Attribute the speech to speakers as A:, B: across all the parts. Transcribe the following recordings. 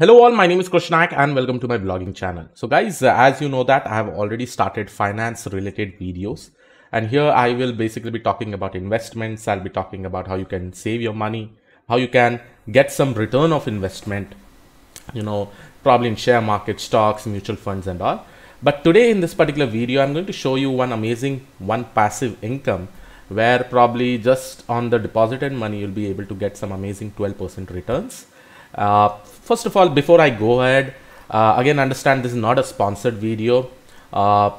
A: Hello all, my name is Krishnak and welcome to my blogging channel. So guys, uh, as you know that I have already started finance related videos and here I will basically be talking about investments. I'll be talking about how you can save your money, how you can get some return of investment, you know, probably in share market, stocks, mutual funds and all. But today in this particular video, I'm going to show you one amazing, one passive income where probably just on the deposited money, you'll be able to get some amazing 12% returns uh, first of all, before I go ahead, uh, again, understand this is not a sponsored video uh,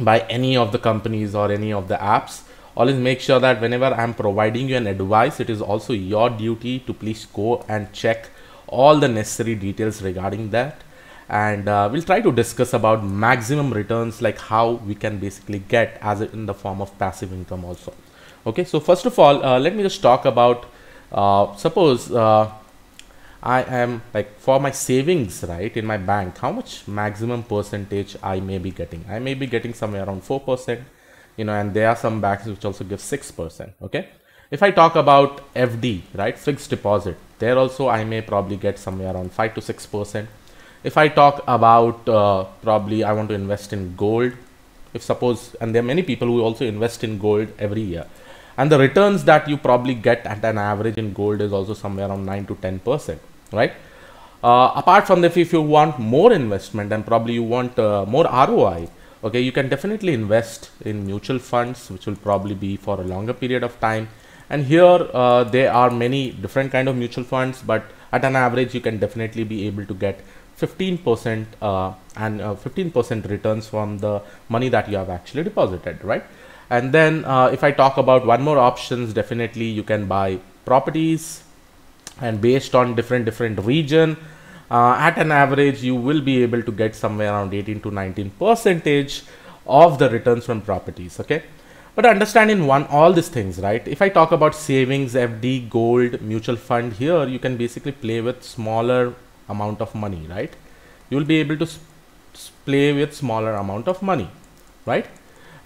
A: by any of the companies or any of the apps. Always make sure that whenever I'm providing you an advice, it is also your duty to please go and check all the necessary details regarding that. And uh, we'll try to discuss about maximum returns, like how we can basically get as in the form of passive income also. Okay, so first of all, uh, let me just talk about uh, suppose I am like for my savings, right, in my bank, how much maximum percentage I may be getting? I may be getting somewhere around 4%, you know, and there are some banks which also give 6%, okay? If I talk about FD, right, fixed deposit, there also I may probably get somewhere around 5 to 6%. If I talk about uh, probably I want to invest in gold, if suppose, and there are many people who also invest in gold every year. And the returns that you probably get at an average in gold is also somewhere around 9 to 10% right? Uh, apart from that, if you want more investment and probably you want uh, more ROI, okay, you can definitely invest in mutual funds, which will probably be for a longer period of time. And here uh, there are many different kind of mutual funds, but at an average, you can definitely be able to get 15% uh, and 15% uh, returns from the money that you have actually deposited right and then uh, if i talk about one more options definitely you can buy properties and based on different different region uh, at an average you will be able to get somewhere around 18 to 19 percentage of the returns from properties okay but understand in one all these things right if i talk about savings fd gold mutual fund here you can basically play with smaller amount of money right you will be able to play with smaller amount of money right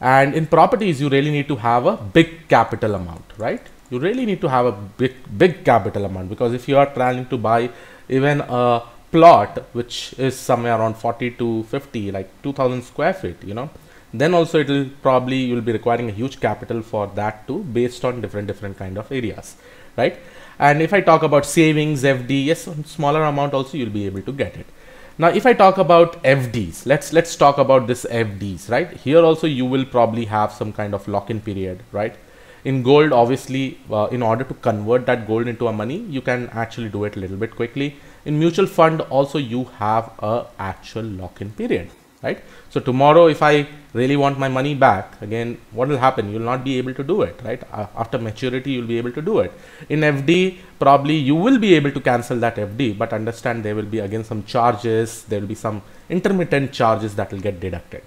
A: and in properties you really need to have a big capital amount right you really need to have a big big capital amount because if you are planning to buy even a plot which is somewhere around 40 to 50 like 2000 square feet you know then also it will probably you'll be requiring a huge capital for that too based on different different kind of areas right and if i talk about savings fd yes smaller amount also you'll be able to get it now if i talk about fds let's let's talk about this fds right here also you will probably have some kind of lock in period right in gold obviously uh, in order to convert that gold into a money you can actually do it a little bit quickly in mutual fund also you have a actual lock-in period right so tomorrow if i really want my money back again what will happen you'll not be able to do it right after maturity you'll be able to do it in fd probably you will be able to cancel that fd but understand there will be again some charges there will be some intermittent charges that will get deducted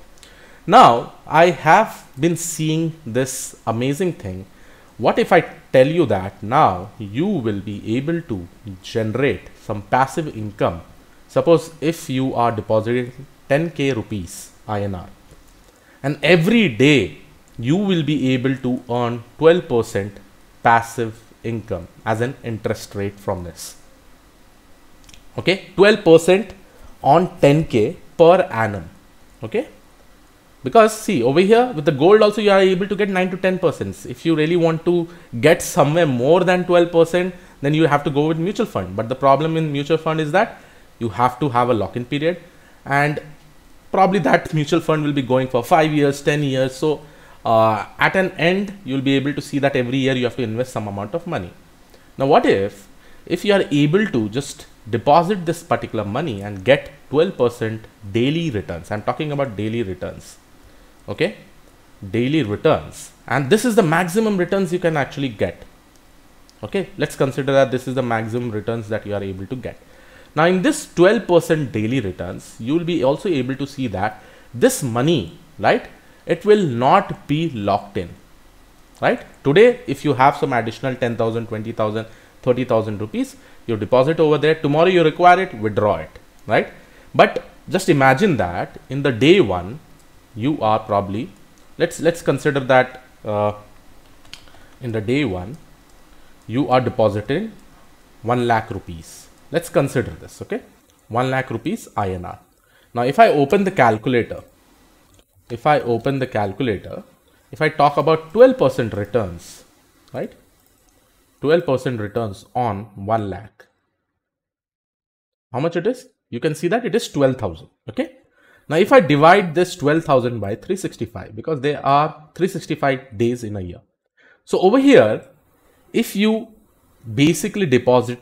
A: now, I have been seeing this amazing thing. What if I tell you that now you will be able to generate some passive income? Suppose if you are depositing 10k rupees INR and every day you will be able to earn 12% passive income as an interest rate from this. Okay, 12% on 10k per annum. Okay because see over here with the gold also you are able to get 9 to 10 percent if you really want to get somewhere more than 12 percent then you have to go with mutual fund but the problem in mutual fund is that you have to have a lock-in period and probably that mutual fund will be going for five years 10 years so uh, at an end you'll be able to see that every year you have to invest some amount of money now what if if you are able to just deposit this particular money and get 12% daily returns i'm talking about daily returns okay daily returns and this is the maximum returns you can actually get okay let's consider that this is the maximum returns that you are able to get now in this 12% daily returns you will be also able to see that this money right it will not be locked in right today if you have some additional 10000 20000 30000 rupees you deposit over there tomorrow you require it withdraw it right but just imagine that in the day one you are probably let's let's consider that uh, in the day one you are depositing 1 lakh rupees let's consider this okay 1 lakh rupees INR now if I open the calculator if I open the calculator if I talk about 12% returns right 12% returns on 1 lakh how much it is you can see that it is 12,000 okay now, if I divide this 12,000 by 365, because there are 365 days in a year. So over here, if you basically deposit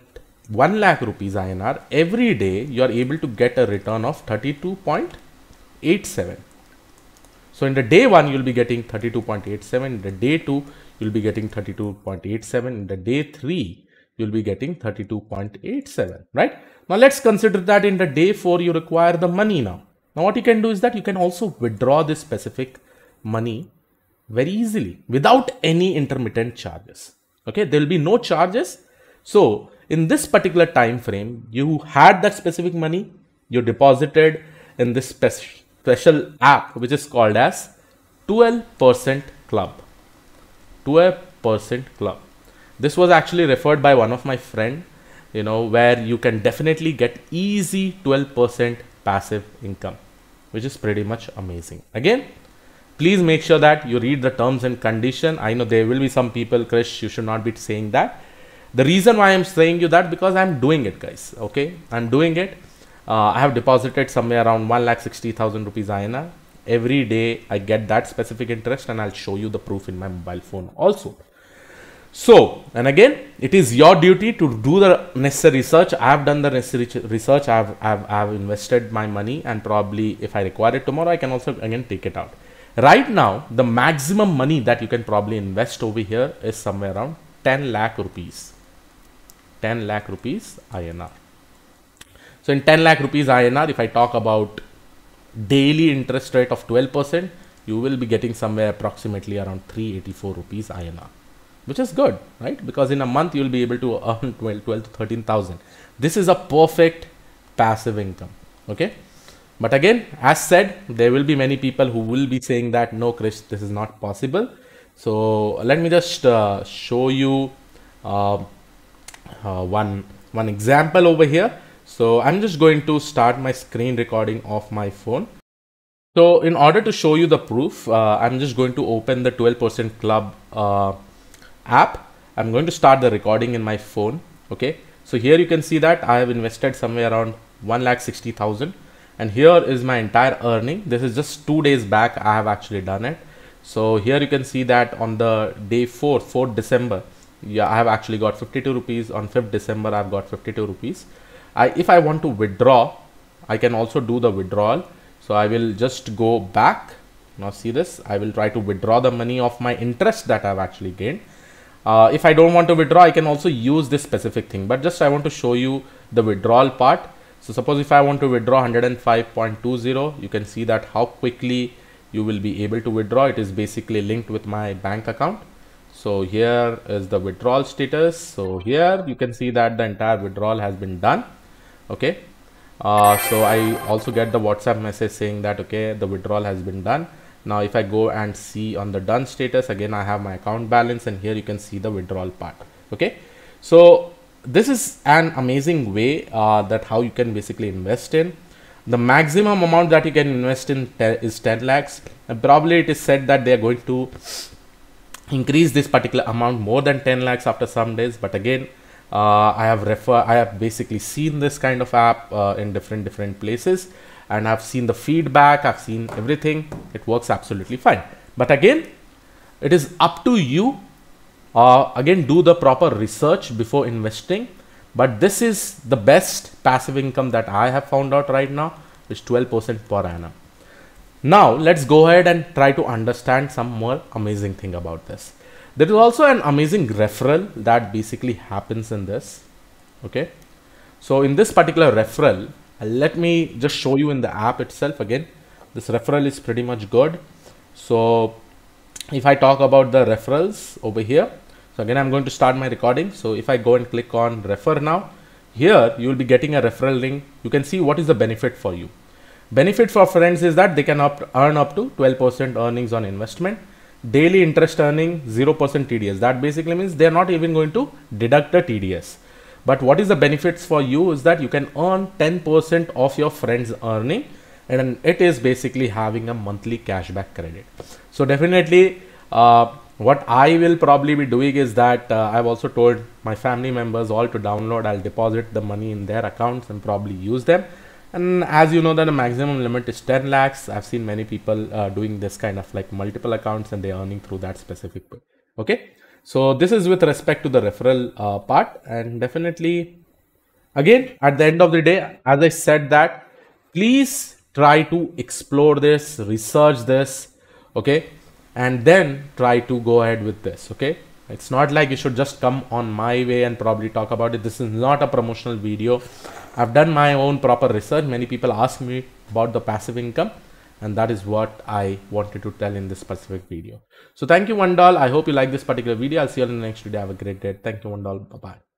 A: 1 lakh rupees INR every day, you are able to get a return of 32.87. So in the day one, you'll be getting 32.87. In the day two, you'll be getting 32.87. In the day three, you'll be getting 32.87, right? Now let's consider that in the day four, you require the money now. Now what you can do is that you can also withdraw this specific money very easily without any intermittent charges. Okay, there will be no charges. So in this particular time frame, you had that specific money, you deposited in this spe special app which is called as 12% Club. 12% Club. This was actually referred by one of my friend, you know, where you can definitely get easy 12% passive income, which is pretty much amazing. Again, please make sure that you read the terms and condition. I know there will be some people, Krish, you should not be saying that. The reason why I'm saying you that because I'm doing it, guys. Okay, I'm doing it. Uh, I have deposited somewhere around one lakh sixty thousand rupees INR every day. I get that specific interest, and I'll show you the proof in my mobile phone also. So, and again, it is your duty to do the necessary research. I have done the necessary research. I have, I have, I have invested my money and probably if I require it tomorrow, I can also again take it out. Right now, the maximum money that you can probably invest over here is somewhere around 10 lakh rupees. 10 lakh rupees INR. So in 10 lakh rupees INR, if I talk about daily interest rate of 12%, you will be getting somewhere approximately around 384 rupees INR which is good, right? Because in a month you'll be able to earn 12, 12 to 13,000. This is a perfect passive income, okay? But again, as said, there will be many people who will be saying that, no, Krish, this is not possible. So let me just uh, show you uh, uh, one, one example over here. So I'm just going to start my screen recording of my phone. So in order to show you the proof, uh, I'm just going to open the 12% club uh, app. I'm going to start the recording in my phone. Okay. So here you can see that I have invested somewhere around 1,60,000 and here is my entire earning. This is just two days back. I have actually done it. So here you can see that on the day 4, 4th December, yeah, I have actually got 52 rupees on 5th December. I've got 52 rupees. I, if I want to withdraw, I can also do the withdrawal. So I will just go back. Now see this, I will try to withdraw the money of my interest that I've actually gained. Uh, if I don't want to withdraw, I can also use this specific thing, but just I want to show you the withdrawal part. So suppose if I want to withdraw 105.20, you can see that how quickly you will be able to withdraw. It is basically linked with my bank account. So here is the withdrawal status. So here you can see that the entire withdrawal has been done. Okay. Uh, so I also get the WhatsApp message saying that, okay, the withdrawal has been done now if I go and see on the done status again I have my account balance and here you can see the withdrawal part okay so this is an amazing way uh, that how you can basically invest in the maximum amount that you can invest in is 10 lakhs and probably it is said that they are going to increase this particular amount more than 10 lakhs after some days but again uh, I have refer I have basically seen this kind of app uh, in different different places and I've seen the feedback, I've seen everything. It works absolutely fine. But again, it is up to you. Uh, again, do the proper research before investing. But this is the best passive income that I have found out right now is 12% per annum. Now let's go ahead and try to understand some more amazing thing about this. There is also an amazing referral that basically happens in this. Okay. So in this particular referral, let me just show you in the app itself again this referral is pretty much good so if I talk about the referrals over here so again I'm going to start my recording so if I go and click on refer now here you will be getting a referral link you can see what is the benefit for you benefit for friends is that they can up, earn up to 12% earnings on investment daily interest earning 0% TDS that basically means they're not even going to deduct the TDS but what is the benefits for you is that you can earn 10% of your friend's earning and it is basically having a monthly cashback credit. So definitely uh, what I will probably be doing is that uh, I've also told my family members all to download. I'll deposit the money in their accounts and probably use them. And as you know that the maximum limit is 10 lakhs. I've seen many people uh, doing this kind of like multiple accounts and they're earning through that specific. Okay. So this is with respect to the referral uh, part and definitely again at the end of the day, as I said that please try to explore this, research this, okay, and then try to go ahead with this, okay. It's not like you should just come on my way and probably talk about it. This is not a promotional video. I've done my own proper research. Many people ask me about the passive income and that is what I wanted to tell in this specific video. So thank you One Doll. I hope you like this particular video. I'll see you in the next video. Have a great day. Thank you One Doll. Bye bye.